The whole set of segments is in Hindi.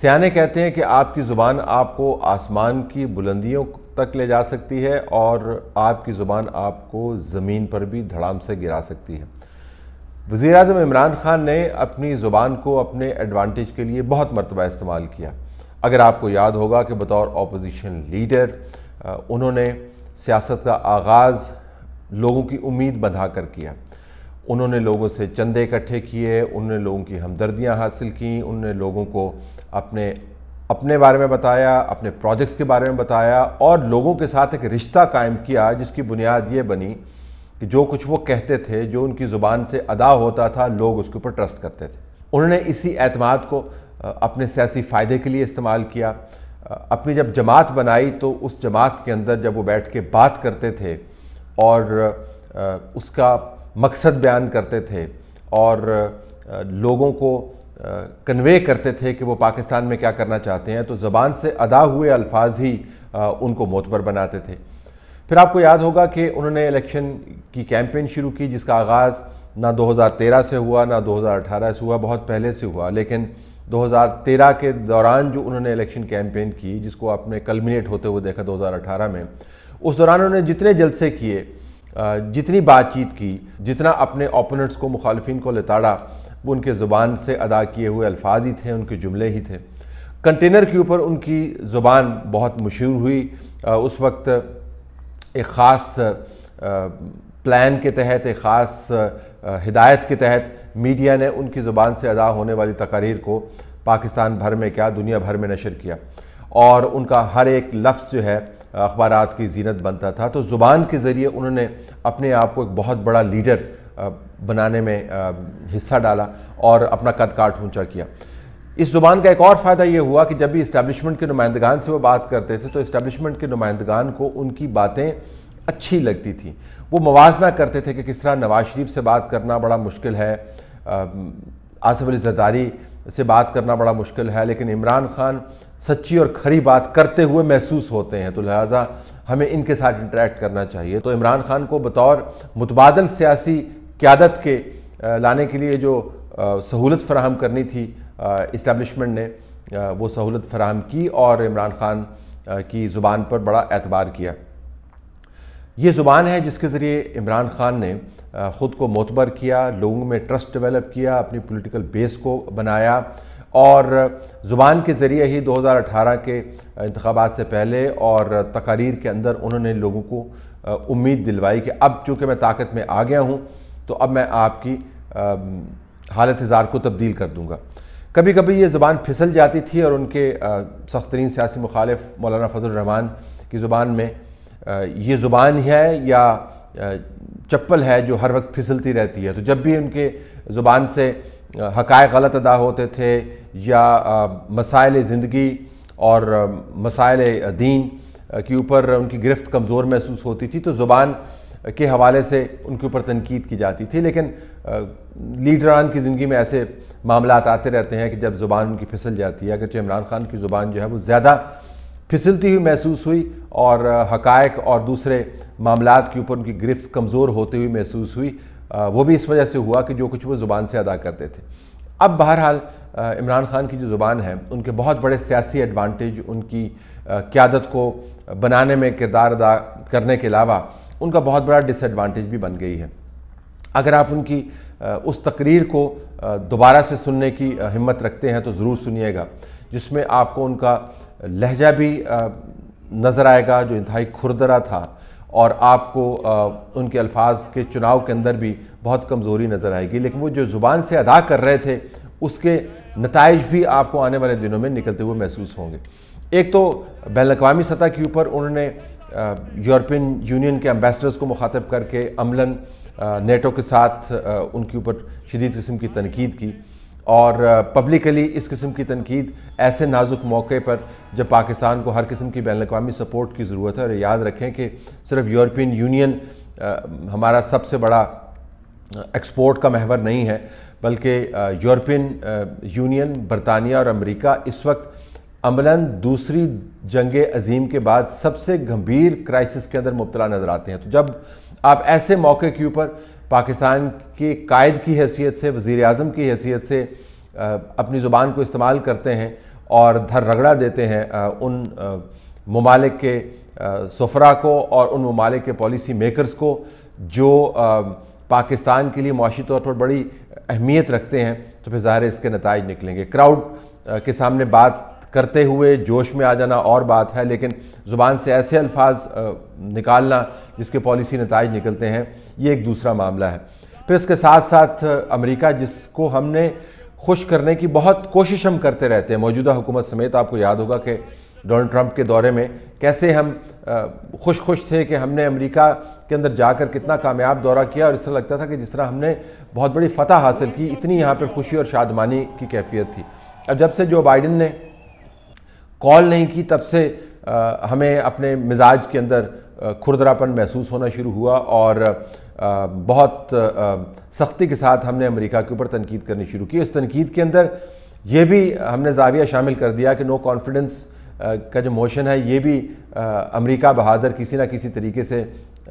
सियाने कहते हैं कि आपकी ज़ुबान आपको आसमान की बुलंदियों तक ले जा सकती है और आपकी ज़ुबान आपको ज़मीन पर भी धड़ाम से गिरा सकती है वज़ी अजम इमरान ख़ान ने अपनी ज़ुबान को अपने एडवांटेज के लिए बहुत मरतबा इस्तेमाल किया अगर आपको याद होगा कि बतौर अपोजिशन लीडर उन्होंने सियासत का आगाज़ लोगों की उम्मीद बंधा कर किया उन्होंने लोगों से चंदे इकट्ठे किए उन्होंने लोगों की हमदर्दियाँ हासिल की उन्होंने लोगों को अपने अपने बारे में बताया अपने प्रोजेक्ट्स के बारे में बताया और लोगों के साथ एक रिश्ता कायम किया जिसकी बुनियाद ये बनी कि जो कुछ वो कहते थे जो उनकी ज़ुबान से अदा होता था लोग उसके ऊपर ट्रस्ट करते थे उन्होंने इसी अतमाद को अपने सियासी फ़ायदे के लिए इस्तेमाल किया अपनी जब जमात बनाई तो उस जमात के अंदर जब वो बैठ के बात करते थे और उसका मकसद बयान करते थे और लोगों को कन्वे करते थे कि वो पाकिस्तान में क्या करना चाहते हैं तो ज़बान से अदा हुए अल्फाज ही उनको मोतबर बनाते थे फिर आपको याद होगा कि उन्होंने इलेक्शन की कैंपेन शुरू की जिसका आगाज़ ना 2013 से हुआ ना 2018 से हुआ बहुत पहले से हुआ लेकिन 2013 के दौरान जो उन्होंने इलेक्शन कैंपेन की जिसको आपने कलमिनेट होते हुए देखा 2018 में उस दौरान उन्होंने जितने जलसे किए जितनी बातचीत की जितना अपने ओपोनेंट्स को मुखालफन को लताड़ा वो उनके ज़ुबान से अदा किए हुए अल्फाज ही थे उनके जुमले ही थे कंटेनर के ऊपर उनकी ज़ुबान बहुत मशहूर हुई उस वक्त एक ख़ास प्लान के तहत एक ख़ास हिदायत के तहत मीडिया ने उनकी ज़ुबान से अदा होने वाली तकारीर को पाकिस्तान भर में क्या दुनिया भर में नशर किया और उनका हर एक लफ्ज़ जो है अखबार की जीनत बनता था तो ज़ुबान के ज़रिए उन्होंने अपने आप को एक बहुत बड़ा लीडर बनाने में हिस्सा डाला और अपना कद काट ऊँचा किया इस ज़ुबान का एक और फ़ायदा ये हुआ कि जब भी इस्टेबलिशमेंट के नुमाइंदगान से वो बात करते थे तो इस्टेबलिशमेंट के नुमाइंदगान को उनकी बातें अच्छी लगती थी वो मुजना करते थे कि किस तरह नवाज शरीफ से बात करना बड़ा मुश्किल है आसफ़ अली जदारी से बात करना बड़ा मुश्किल है लेकिन इमरान खान सच्ची और खरी बात करते हुए महसूस होते हैं तो लिहाजा हमें इनके साथ इंटरेक्ट करना चाहिए तो इमरान खान को बतौर मुतबादल सियासी क्यादत के लाने के लिए जो सहूलत फराहम करनी थी इस्टबलिशमेंट ने वो सहूलत फराहम की और इमरान खान की ज़ुबान पर बड़ा एतबार किया ये ज़ुबान है जिसके ज़रिए इमरान ख़ान ने ख़ुद को मोतबर किया लोगों में ट्रस्ट डेवलप किया अपनी पॉलिटिकल बेस को बनाया और ज़ुबान के ज़रिए ही 2018 के इंतबात से पहले और तकारीर के अंदर उन्होंने लोगों को उम्मीद दिलवाई कि अब चूँकि मैं ताकत में आ गया हूँ तो अब मैं आपकी हालत हज़ार को तब्दील कर दूँगा कभी कभी ये ज़ुबान फिसल जाती थी और उनके सख्तरीन सियासी मुखालिफ मौलाना फजल रहमान की ज़ुबान में ये ज़ुबान है या चप्पल है जो हर वक्त फिसलती रहती है तो जब भी उनके ज़ुबान से हकाय गलत अदा होते थे या मसाइल ज़िंदगी और मसाइल दीन के ऊपर उनकी गिरफ्त कमज़ोर महसूस होती थी तो ज़ुबान के हवाले से उनके ऊपर तनकीद की जाती थी लेकिन लीडरान की ज़िंदगी में ऐसे मामला आते रहते हैं कि जब ज़ुबान उनकी फिसल जाती है अगरचे इमरान खान की ज़ुबान जो है वो ज़्यादा फिसलती हुई महसूस हुई और हकायक और दूसरे मामला के ऊपर उनकी गिरफ्त कमज़ोर होती हुई महसूस हुई वो भी इस वजह से हुआ कि जो कुछ वो ज़ुबान से अदा करते थे अब बहरहाल इमरान खान की जो ज़ुबान है उनके बहुत बड़े सियासी एडवांटेज उनकी क्यादत को बनाने में किरदार अदा करने के अलावा उनका बहुत बड़ा डिसएडवांटेज भी बन गई है अगर आप उनकी उस तकरीर को दोबारा से सुनने की हिम्मत रखते हैं तो ज़रूर सुनिएगा जिसमें आपको उनका लहजा भी नज़र आएगा जो इंतहाई खुरदरा था और आपको उनके अल्फाज के चुनाव के अंदर भी बहुत कमज़ोरी नज़र आएगी लेकिन वो जो ज़ुबान से अदा कर रहे थे उसके नतज भी आपको आने वाले दिनों में निकलते हुए महसूस होंगे एक तो बैन अवी सतह के ऊपर उन्होंने यूरोपियन यूनियन के अम्बेसडर्स को मुखातब करके अमला नेटो के साथ उनके ऊपर शदीद किस्म की तनकीद की और पब्लिकली इस किस्म की तनकीद ऐसे नाजुक मौके पर जब पाकिस्तान को हर किस्म की बैन अवी सपोर्ट की ज़रूरत है और याद रखें कि सिर्फ यूरोपियन यूनियन हमारा सबसे बड़ा एक्सपोर्ट का महवर नहीं है बल्कि यूरोपियन यूनियन बरतानिया और अमेरिका इस वक्त अमला दूसरी जंग अजीम के बाद सबसे गंभीर क्राइसिस के अंदर मुबतला नज़र आते हैं तो जब आप ऐसे मौके के ऊपर पाकिस्तान के कायद की हैसियत से वज़ी अजम की हैसियत से अपनी ज़ुबान को इस्तेमाल करते हैं और धर रगड़ा देते हैं उन ममालिक के सफरा को और उन ममालिक के पॉलिसी मेकर्स को जो पाकिस्तान के लिए माशी तौर पर बड़ी अहमियत रखते हैं तो फिर ज़ाहिर इसके नतज निकलेंगे क्राउड के सामने बात करते हुए जोश में आ जाना और बात है लेकिन ज़ुबान से ऐसे अल्फाज निकालना जिसके पॉलिसी नतज निकलते हैं ये एक दूसरा मामला है फिर इसके साथ साथ अमेरिका जिसको हमने खुश करने की बहुत कोशिश हम करते रहते हैं मौजूदा हुकूमत समेत आपको याद होगा कि डोनाल्ड ट्रंप के दौरे में कैसे हम खुश खुश थे कि हमने अमेरिका के अंदर जाकर कितना कामयाब दौरा किया और इस तरह लगता था कि जिस तरह हमने बहुत बड़ी फतह हासिल की इतनी यहाँ पर खुशी और शादमानी की कैफियत थी अब जब से जो बाइडन ने कॉल नहीं की तब से आ, हमें अपने मिजाज के अंदर खुरदरापन महसूस होना शुरू हुआ और आ, बहुत सख्ती के साथ हमने अमेरिका के ऊपर तनकीद करनी शुरू की इस तनकीद के अंदर ये भी हमने जाविया शामिल कर दिया कि नो कॉन्फिडेंस का जो मोशन है ये भी अमेरिका बहादुर किसी ना किसी तरीके से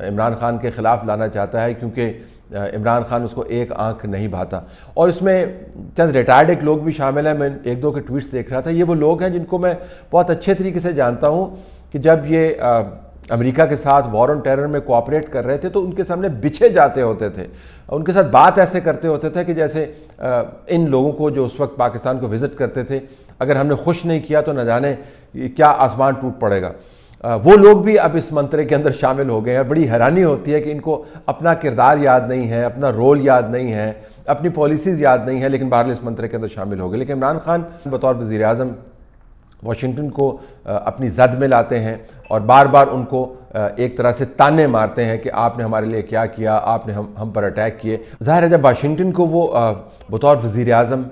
इमरान खान के ख़िलाफ़ लाना चाहता है क्योंकि इमरान खान उसको एक आंख नहीं भाता और इसमें चंद रिटायर्ड एक लोग भी शामिल हैं मैं एक दो के ट्वीट्स देख रहा था ये वो लोग हैं जिनको मैं बहुत अच्छे तरीके से जानता हूँ कि जब ये अमेरिका के साथ वॉर ऑन टेरर में कोऑपरेट कर रहे थे तो उनके सामने बिछे जाते होते थे उनके साथ बात ऐसे करते होते थे कि जैसे इन लोगों को जो उस वक्त पाकिस्तान को विज़िट करते थे अगर हमने खुश नहीं किया तो न जाने क्या आसमान टूट पड़ेगा वो लोग भी अब इस मंत्रे के अंदर शामिल हो गए हैं बड़ी हैरानी होती है कि इनको अपना किरदार याद नहीं है अपना रोल याद नहीं है अपनी पॉलिसीज़ याद नहीं है लेकिन बहरहाल इस मंत्रे के अंदर शामिल हो गए लेकिन इमरान खान बतौर वजीर अजम वाशिंगटन को अपनी जद में लाते हैं और बार बार उनको एक तरह से ताने मारते हैं कि आपने हमारे लिए क्या किया आपने हम हम पर अटैक किए ज़ाहिर है जब वाशिंगटन को वो बतौर वजीर अजम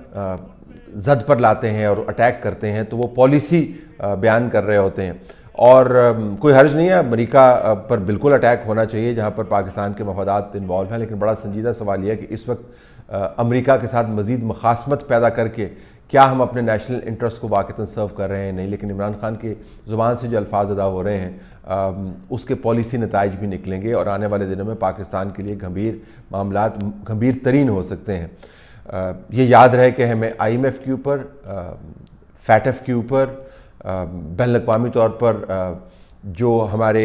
जद पर लाते हैं और अटैक करते हैं तो वो पॉलिसी बयान कर रहे होते हैं और कोई हर्ज नहीं है अमेरिका पर बिल्कुल अटैक होना चाहिए जहाँ पर पाकिस्तान के मफादात इन्वॉल्व हैं लेकिन बड़ा संजीदा सवाल यह है कि इस वक्त अमेरिका के साथ मजीद मखासमत पैदा करके क्या हम अपने नेशनल इंटरेस्ट को वाक़ता सर्व कर रहे हैं नहीं लेकिन इमरान खान के ज़ुबान से जो अल्फाज अदा हो रहे हैं आ, उसके पॉलिसी नतज भी निकलेंगे और आने वाले दिनों में पाकिस्तान के लिए गंभीर मामला गंभीर तरीन हो सकते हैं आ, ये याद रहे कि हमें आई एम एफ़ के ऊपर फैटफ के ऊपर बैन अवी तौर पर जो हमारे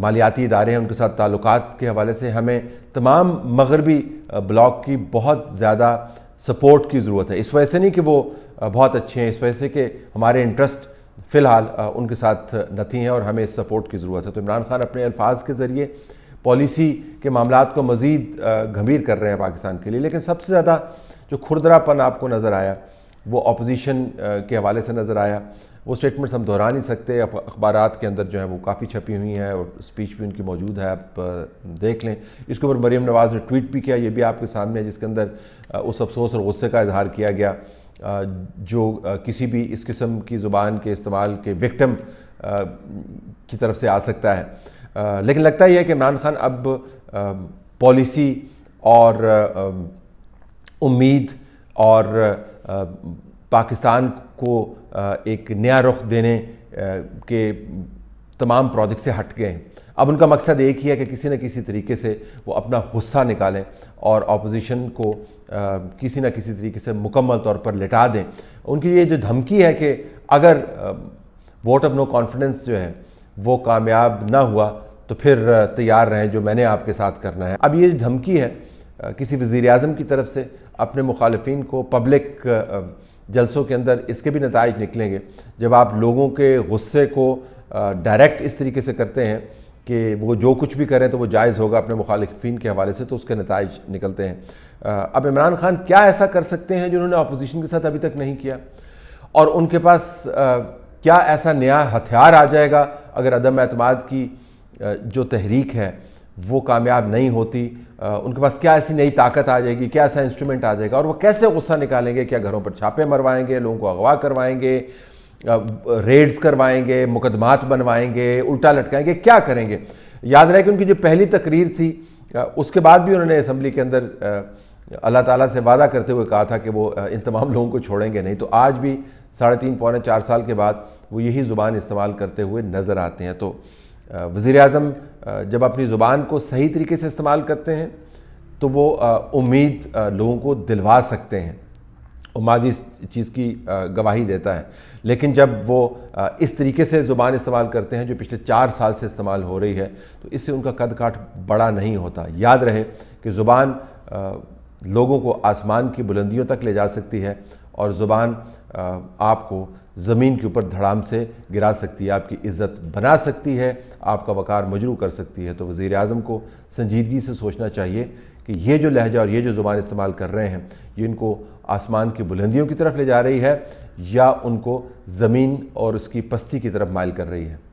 मालियाती इदारे हैं उनके साथ ताल्लुक के हवाले से हमें तमाम मगरबी ब्लॉक की बहुत ज़्यादा सपोर्ट की ज़रूरत है इस वजह से नहीं कि वो बहुत अच्छे हैं इस वजह से कि हमारे इंटरेस्ट फ़िलहाल उनके साथ नहीं हैं और हमें इस सपोर्ट की ज़रूरत है तो इमरान खान अपने अल्फाज के ज़रिए पॉलिसी के मामला को मज़ीद गंभीर कर रहे हैं पाकिस्तान के लिए लेकिन सबसे ज़्यादा जो खुरदरापन आपको नज़र आया वो अपोजिशन uh, के हवाले से नज़र आया वो स्टेटमेंट्स हम दोहरा नहीं सकते अखबार के अंदर जो है वो काफ़ी छपी हुई हैं और स्पीच भी उनकी मौजूद है आप uh, देख लें इसके ऊपर मरीम नवाज़ ने ट्वीट भी किया ये भी आपके सामने है जिसके अंदर uh, उस अफसोस और गुस्से का इजहार किया गया जो किसी भी इस किस्म की ज़ुबान के इस्तेमाल के विक्टम की तरफ से आ सकता है लेकिन लगता ही है कि इमरान खान अब पॉलिसी और um, उम्मीद और पाकिस्तान को एक नया रुख देने के तमाम प्रोजेक्ट से हट गए हैं अब उनका मकसद एक ही है कि किसी न किसी तरीके से वो अपना गुस्सा निकालें और अपोजिशन को किसी न किसी तरीके से मुकम्मल तौर पर लिटा दें उनकी ये जो धमकी है कि अगर वोट ऑफ नो कॉन्फिडेंस जो है वो कामयाब ना हुआ तो फिर तैयार रहें जो मैंने आपके साथ करना है अब ये धमकी है किसी वज़ी अजम की तरफ से अपने मुखालफन को पब्लिक जलसों के अंदर इसके भी नतज निकलेंगे जब आप लोगों के गुस्से को डायरेक्ट इस तरीके से करते हैं कि वो जो कुछ भी करें तो वो जायज़ होगा अपने मुखालफन के हवाले से तो उसके नतज निकलते हैं अब इमरान खान क्या ऐसा कर सकते हैं जिन्होंने अपोजिशन के साथ अभी तक नहीं किया और उनके पास क्या ऐसा नया हथियार आ जाएगा अगर अदम अतमाद की जो तहरीक है वो कामयाब नहीं होती उनके पास क्या ऐसी नई ताकत आ जाएगी क्या ऐसा इंस्ट्रूमेंट आ जाएगा और वो कैसे गुस्सा निकालेंगे क्या घरों पर छापे मरवाएंगे लोगों को अगवा करवाएंगे रेड्स करवाएंगे मुकदमात बनवाएंगे उल्टा लटकाएंगे क्या करेंगे याद रहे कि उनकी जो पहली तकरीर थी उसके बाद भी उन्होंने असम्बली के अंदर अल्लाह ताला से वादा करते हुए कहा था कि वो इन तमाम लोगों को छोड़ेंगे नहीं तो आज भी साढ़े तीन पौने चार साल के बाद वो यही ज़ुबान इस्तेमाल करते हुए नज़र आते हैं तो वज़ी अजम जब अपनी ज़ुबान को सही तरीके से इस्तेमाल करते हैं तो वो उम्मीद लोगों को दिलवा सकते हैं माजी इस चीज़ की गवाही देता है लेकिन जब वो इस तरीके से ज़ुबान इस्तेमाल करते हैं जो पिछले चार साल से इस्तेमाल हो रही है तो इससे उनका कद काठ बड़ा नहीं होता याद रहे कि ज़ुबान लोगों को आसमान की बुलंदियों तक ले जा सकती है और ज़ुबान आपको ज़मीन के ऊपर धड़ाम से गिरा सकती है आपकी इज़्ज़त बना सकती है आपका वक़ार मजरू कर सकती है तो वज़ी अजम को संजीदगी से सोचना चाहिए कि ये जो लहजा और ये जो ज़ुबान इस्तेमाल कर रहे हैं ये इनको आसमान की बुलंदियों की तरफ ले जा रही है या उनको ज़मीन और उसकी पस्ती की तरफ माइल कर रही है